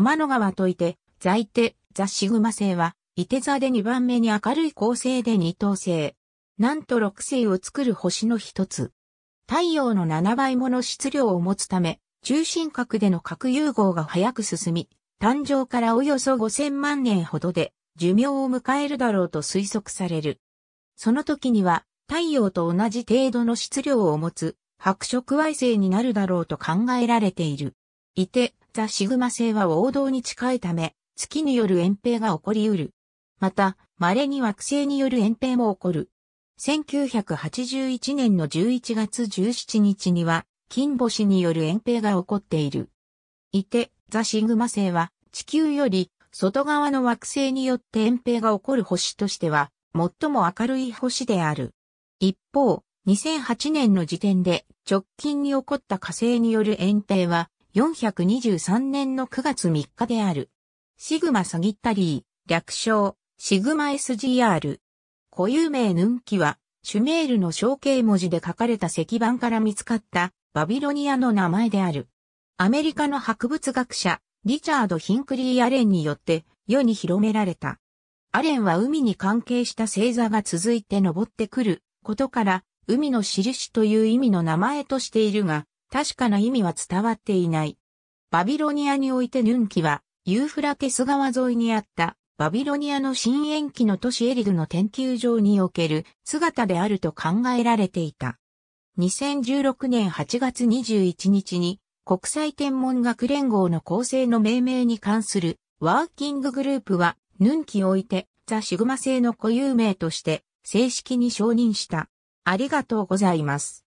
天の川といて、在手、ザ・シグマ星は、いて座で2番目に明るい恒星で二等星。なんと6星を作る星の一つ。太陽の7倍もの質量を持つため、中心核での核融合が早く進み、誕生からおよそ5000万年ほどで寿命を迎えるだろうと推測される。その時には太陽と同じ程度の質量を持つ白色矮星になるだろうと考えられている。いて、ザ・シグマ星は王道に近いため、月による遠平が起こり得る。また、稀に惑星による遠平も起こる。1981年の11月17日には、金星による遠平が起こっている。いて、ザ・シグマ星は、地球より外側の惑星によって遠平が起こる星としては、最も明るい星である。一方、2008年の時点で直近に起こった火星による遠平は、423年の9月3日である。シグマサギッタリー、略称、シグマ SGR。固有名ヌンキは、シュメールの象形文字で書かれた石板から見つかったバビロニアの名前である。アメリカの博物学者、リチャード・ヒンクリー・アレンによって世に広められた。アレンは海に関係した星座が続いて登ってくることから、海の印という意味の名前としているが、確かな意味は伝わっていない。バビロニアにおいてヌンキは、ユーフラテス川沿いにあったバビロニアの新延期の都市エリルの研究場における姿であると考えられていた。2016年8月21日に国際天文学連合の構成の命名に関するワーキンググループは、ヌンキを置いてザ・シグマ製の固有名として正式に承認した。ありがとうございます。